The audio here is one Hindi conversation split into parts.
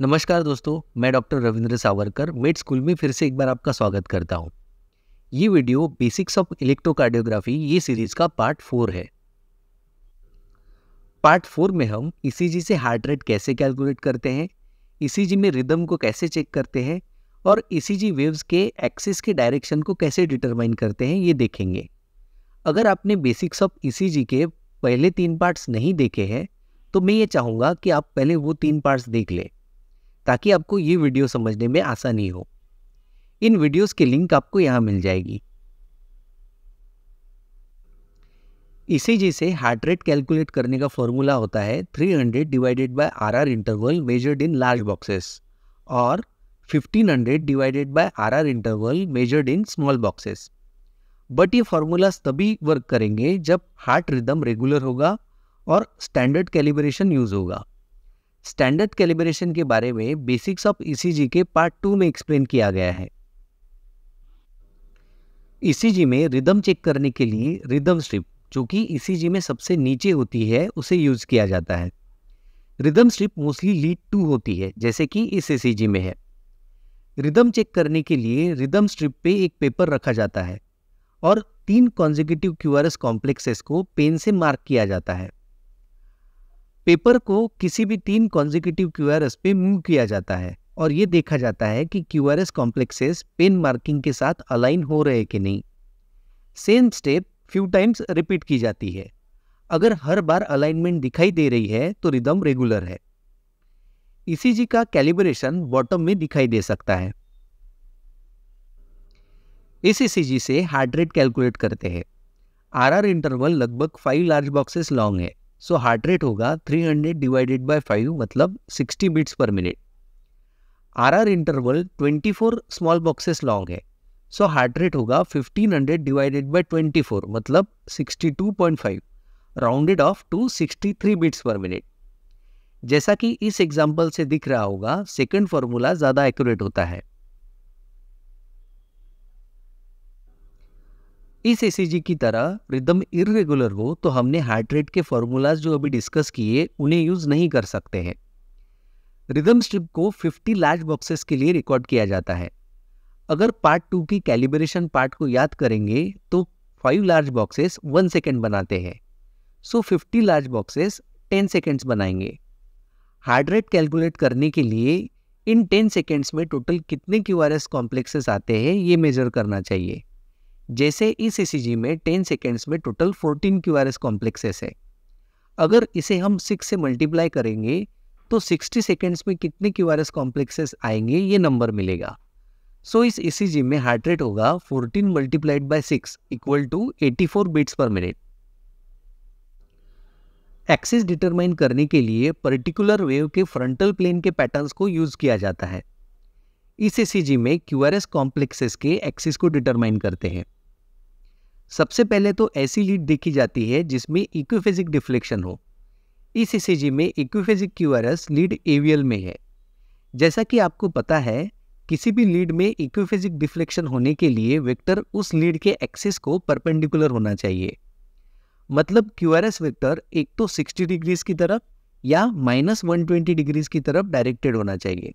नमस्कार दोस्तों मैं doctor Ravindra Savarkar med school में फिर से एक बार आपका स्वागत करता हूँ ये वीडियो बेसिक्स ऑफ इलेक्ट्रोकार्डियोग्राफी ये सीरीज का पार्ट फोर है पार्ट फोर में हम ईसीजी e से हार्ट रेट कैसे कैलकुलेट करते हैं ईसीजी e में रिदम को कैसे चेक करते हैं और ईसीजी e वेव्स के एक्सिस के डायरेक्शन को कैसे डिटरमाइन करते हैं ये देखेंगे अगर आपने बेसिक्स ऑफ ईसीजी के पहले तीन पार्ट्स नहीं देखे हैं तो मैं ये चाहूँगा कि आप पहले वो तीन पार्ट्स देख लें ताकि आपको ये वीडियो समझने में आसानी हो इन वीडियोस की लिंक आपको यहाँ मिल जाएगी इसी जैसे हार्ट रेट कैलकुलेट करने का फॉर्मूला होता है 300 divided by RR interval measured in large boxes और 1500 divided by RR interval measured in small boxes but ये फार्मूलाज तभी वर्क करेंगे जब हार्ट रिदम रेगुलर होगा और स्टैंडर्ड कैलिब्रेशन यूज़ होगा स्टैंडर्ड कैलिब्रेशन के बारे में बेसिक्स ऑफ ईसीजी के पार्ट टू में एक्सप्लेन किया गया है ईसीजी e में रिदम चेक करने के लिए रिदम स्ट्रिप जो कि ईसीजी e में सबसे नीचे होती है उसे यूज किया जाता है rhythm strip mostly lead two होती है जैसे कि इस ईसीजी e में है रिदम चेक करने के लिए रिदम स्ट्रिप पे एक पेपर रखा जाता है और तीन कॉन्जिक्यूटिव क्यूआरएस कॉम्प्लेक्सेस को पेन से मार्क किया जाता है पेपर को किसी भी तीन कॉन्जिक्यूटिव क्यू पे मूव किया जाता है और ये देखा जाता है कि Q R S complexes pen marking के साथ अलाइन हो रहे कि नहीं same step few times repeat की जाती है अगर हर बार अलाइनमेंट दिखाई दे रही है तो रिदम रेगुलर है ईसीजी का कैलिब्रेशन बॉटम में दिखाई दे सकता है इस ईसीजी से हार्ट रेट कैलकुलेट करते हैं आरआर इंटरवल लगभग फाइव लार्ज बॉक्सेस लॉन्ग है सो हार्ट रेट होगा 300 डिवाइडेड बाय 5 मतलब 60 beats per minute R R interval 24 small boxes long है सो हार्ट रेट होगा 1500 डिवाइडेड बाय 24 मतलब 62.5 rounded off to 63 beats per minute जैसा कि इस एग्जाम्पल से दिख रहा होगा सेकंड फॉर्मूला ज़्यादा एक्यूरेट होता है इस एसीजी की तरह रिदम इरेगुलर हो तो हमने हार्ट रेट के फॉर्मूलाज जो अभी डिस्कस किए उन्हें यूज़ नहीं कर सकते हैं रिदम स्ट्रिप को 50 लार्ज बॉक्सेस के लिए रिकॉर्ड किया जाता है अगर पार्ट टू की कैलिब्रेशन पार्ट को याद करेंगे तो five large boxes one second बनाते हैं so fifty large boxes ten seconds बनाएंगे हार्ट रेट कैलकुलेट करने के लिए इन टेन सेकेंड्स में टोटल कितने क्यू आर एस कॉम्प्लेक्सेस आते हैं ये मेजर करना चाहिए जैसे इस ए में टेन सेकेंड्स में total fourteen Q R S complexes है अगर इसे हम सिक्स से मल्टीप्लाई करेंगे तो सिक्सटी सेकेंड्स में कितने क्यू आर एस कॉम्प्लेक्सेस आएंगे ये नंबर मिलेगा सो so, इस ई में हार्ट रेट होगा fourteen multiplied by six equal to four beats per minute axis determine करने के लिए पर्टिकुलर वेव के फ्रंटल प्लेन के पैटर्न्स को यूज़ किया जाता है इस एसीजी में क्यू आर एस कॉम्प्लेक्सेस के एक्सिस को डिटरमाइन करते हैं सबसे पहले तो ऐसी लीड देखी जाती है जिसमें इक्विफेजिक डिफ्लेक्शन हो इस ईसीजी में इक्विफेजिक क्यूआरएस लीड एवियल में है जैसा कि आपको पता है किसी भी लीड में इक्विफेजिक डिफ्लेक्शन होने के लिए वेक्टर उस लीड के एक्सिस को परपेंडिकुलर होना चाहिए मतलब क्यू आर एस वेक्टर एक तो 60 डिग्रीज की तरफ या माइनस वन ट्वेंटी डिग्रीज की तरफ डायरेक्टेड होना चाहिए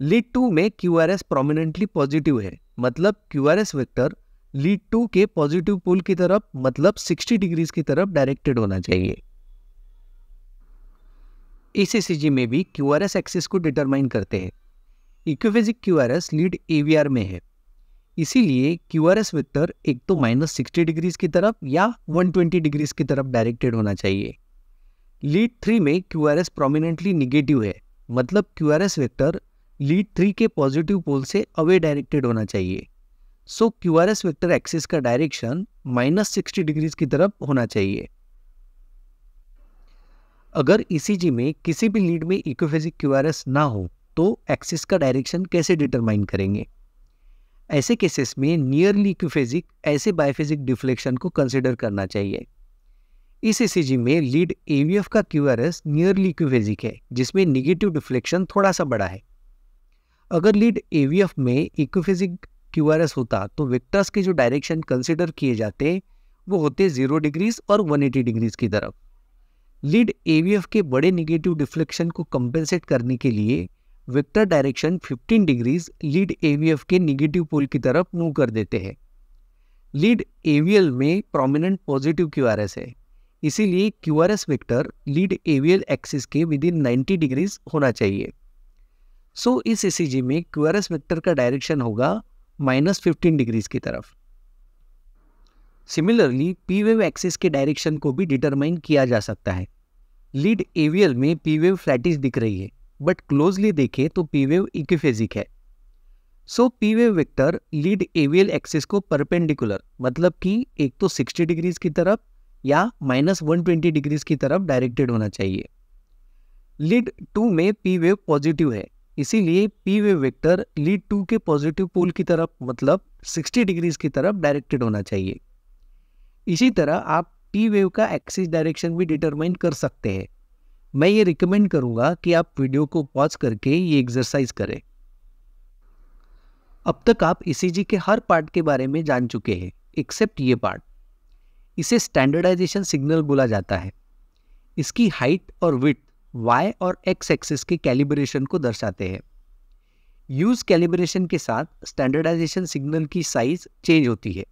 लीड टू में Q R S prominently positive है मतलब Q R S vector lead two के पॉजिटिव पुल की तरफ मतलब 60 डिग्रीज की तरफ डायरेक्टेड होना चाहिए एसीसीजी में भी क्यू आर एस एक्सिस को डिटरमाइन करते हैं equiphasic Q R S lead A V R में है इसीलिए क्यू आर एस विक्टर एक तो माइनस सिक्सटी डिग्रीज की तरफ या वन ट्वेंटी डिग्रीज की तरफ डायरेक्टेड होना चाहिए लीड थ्री में Q R S prominently negative है मतलब Q R S vector lead three के पॉजिटिव पोल से अवे डायरेक्टेड होना चाहिए so Q R S vector axis का डायरेक्शन माइनस सिक्सटी डिग्रीज की तरफ होना चाहिए अगर ई e में किसी भी लीड में इकोफेजिक क्यू आर एस ना हो तो एक्सिस का डायरेक्शन कैसे डिटरमाइन करेंगे ऐसे केसेस में नियरली इक्विफेजिक ऐसे बायोफेजिक डिफ्लेक्शन को कंसिडर करना चाहिए इस ई e में लीड एवीएफ का Q R S nearly equiphasic है जिसमें निगेटिव डिफ्लेक्शन थोड़ा सा बड़ा है अगर लीड एवीएफ में इक्विफेजिक क्यू होता तो वेक्टर्स के जो डायरेक्शन कंसिडर किए जाते वो होते जीरो डिग्रीज और वन एटी डिग्रीज की तरफ लीड एवीएफ के बड़े निगेटिव डिफ्लेक्शन को कंपेंसेट करने के लिए vector direction 15 degrees lead AVF के निगेटिव पोल की तरफ मूव कर देते हैं लीड एवीएल में प्रोमिनेंट पॉजिटिव क्यू है इसीलिए Q R S vector lead AVL axis के विद इन नाइन्टी डिग्रीज होना चाहिए सो so, इस ई में क्यू आर एस वेक्टर का डायरेक्शन होगा माइनस फिफ्टीन डिग्रीज की तरफ सिमिलरली पी वेव एक्सिस के डायरेक्शन को भी डिटरमाइन किया जा सकता है लीड एवियल में पी वेव फ्लैटिस दिख रही है बट क्लोजली देखें तो पी वेव इक्फेजिक है so P wave vector lead AVL axis को परपेंडिकुलर मतलब कि एक तो 60 डिग्रीज की तरफ या माइनस वन डिग्रीज की तरफ डायरेक्टेड होना चाहिए लीड टू में पी वेव पॉजिटिव है इसीलिए P wave vector lead two के पॉजिटिव पोल की तरफ मतलब 60 डिग्रीज की तरफ डायरेक्टेड होना चाहिए इसी तरह आप पी वेव का एक्सिस डायरेक्शन भी डिटरमाइन कर सकते हैं मैं ये रिकमेंड करूँगा कि आप वीडियो को पॉज करके ये एक्सरसाइज करें अब तक आप ई e के हर पार्ट के बारे में जान चुके हैं एक्सेप्ट ये पार्ट इसे स्टैंडर्डाइजेशन सिग्नल बोला जाता है इसकी हाइट और विथ वाई और एक्स एक्सिस के कैलिब्रेशन को दर्शाते हैं यूज कैलिब्रेशन के साथ स्टैंडर्डाइजेशन सिग्नल की साइज चेंज होती है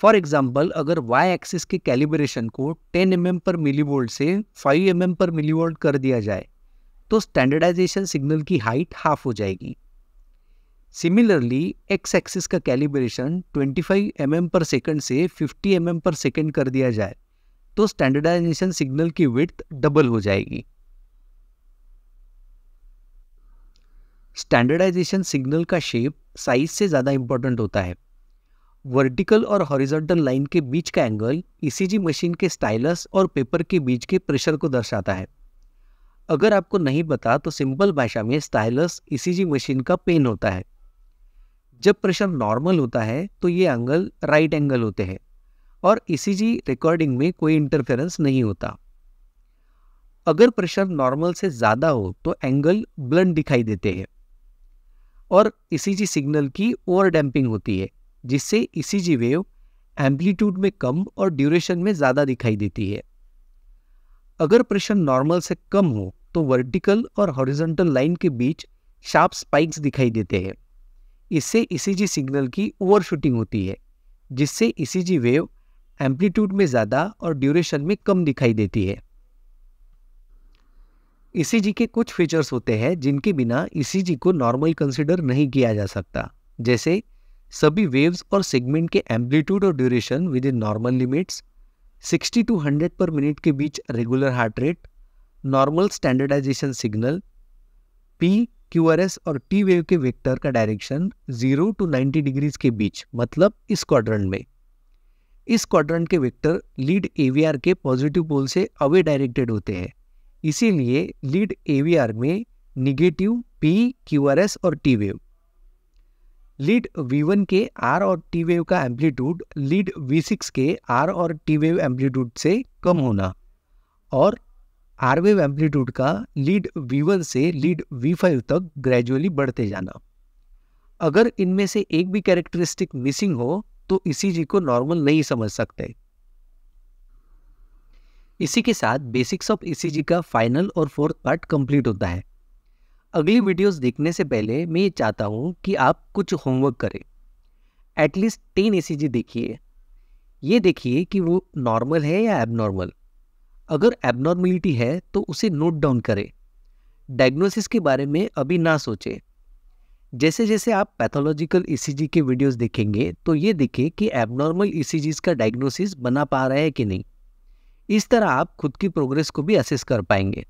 फॉर एग्जाम्पल अगर वाई एक्सिस के कैलिब्रेशन को 10 mm पर मिलीवोल्ट से 5 mm पर मिलीवोल्ट कर दिया जाए तो स्टैंडर्डाइजेशन सिग्नल की हाइट हाफ हो जाएगी सिमिलरली एक्स एक्सिस का calibration 25 M mm per second से 50 एम mm पर सेकंड कर दिया जाए तो स्टैंडर्डाइजेशन सिग्नल की विथ डबल हो जाएगी स्टैंडर्डाइजेशन सिग्नल का शेप साइज से ज़्यादा इंपॉर्टेंट होता है वर्टिकल और हॉरिजॉन्टल लाइन के बीच का एंगल ईसीजी मशीन के स्टाइलस और पेपर के बीच के प्रेशर को दर्शाता है अगर आपको नहीं पता तो सिंपल भाषा में स्टाइलस ईसीजी मशीन का पेन होता है जब प्रेशर नॉर्मल होता है तो ये एंगल राइट एंगल होते हैं और ईसीजी e रिकॉर्डिंग में कोई इंटरफेरेंस नहीं होता अगर प्रेशर नॉर्मल से ज़्यादा हो तो एंगल ब्लंट दिखाई देते हैं और ईसीजी e सिग्नल की ओवर डैम्पिंग होती है जिससे ईसीजी वेव एम्पलीट्यूड में कम और ड्यूरेशन में ज़्यादा दिखाई देती है अगर प्रेशर नॉर्मल से कम हो तो वर्टिकल और हॉरिजॉन्टल लाइन के बीच शार्प स्पाइक्स दिखाई देते हैं इससे ईसीजी e सिग्नल की ओवरशूटिंग होती है जिससे ईसीजी वेव एम्पलीट्यूड में ज़्यादा और ड्यूरेशन में कम दिखाई देती है ईसीजी e के कुछ फीचर्स होते हैं जिनके बिना ईसीजी e को नॉर्मल कंसिडर नहीं किया जा सकता जैसे सभी वेव्स और सेगमेंट के एम्पलीट्यूड और duration within normal limits 60 to 100 per minute के बीच regular heart rate normal standardisation signal P Q R S और टी वेव के वेक्टर का डायरेक्शन 0 टू 90 डिग्रीज के बीच मतलब इस क्वाड्रेंट में इस क्वाड्रेंट के वेक्टर लीड एवीआर के पॉजिटिव पोल से अवे डायरेक्टेड होते हैं इसीलिए लीड एवीआर में negative P Q R S और T wave lead V one के आर और टी वेव का एम्पलीट्यूड लीड वी सिक्स के आर और टी वेव एम्पलीट्यूड से कम होना और आर वेव एम्पलीट्यूड का लीड वी वन से लीड वी फाइव तक ग्रेजुअली बढ़ते जाना अगर इनमें से एक भी कैरेक्टरिस्टिक मिसिंग हो तो इसी जी को नॉर्मल नहीं समझ सकते इसी के साथ बेसिक्स ऑफ ईसीजी का फाइनल और फोर्थ पार्ट कंप्लीट होता है अगली वीडियोस देखने से पहले मैं ये चाहता हूँ कि आप कुछ होमवर्क करें एटलीस्ट टेन ईसीजी देखिए ये देखिए कि वो नॉर्मल है या एबनॉर्मल अगर एबनॉर्मलिटी है तो उसे नोट डाउन करें डायग्नोसिस के बारे में अभी ना सोचें जैसे जैसे आप पैथोलॉजिकल ईसीजी e के वीडियोस देखेंगे तो ये देखें कि एबनॉर्मल ईसीजीज e का डायग्नोसिस बना पा रहा है कि नहीं इस तरह आप खुद की प्रोग्रेस को भी असेस कर पाएंगे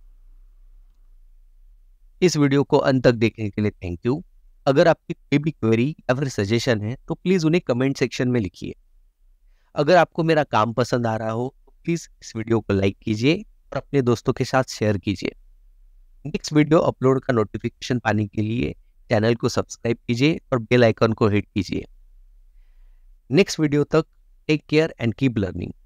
इस वीडियो को अंत तक देखने के लिए थैंक यू अगर आपकी कोई भी क्वेरी या फिर सजेशन है तो प्लीज़ उन्हें कमेंट सेक्शन में लिखिए अगर आपको मेरा काम पसंद आ रहा हो तो प्लीज़ इस वीडियो को लाइक कीजिए और अपने दोस्तों के साथ शेयर कीजिए नेक्स्ट वीडियो अपलोड का नोटिफिकेशन पाने के लिए चैनल को सब्सक्राइब कीजिए और बेल आइकन को हिट कीजिए नेक्स्ट वीडियो तक take care and keep learning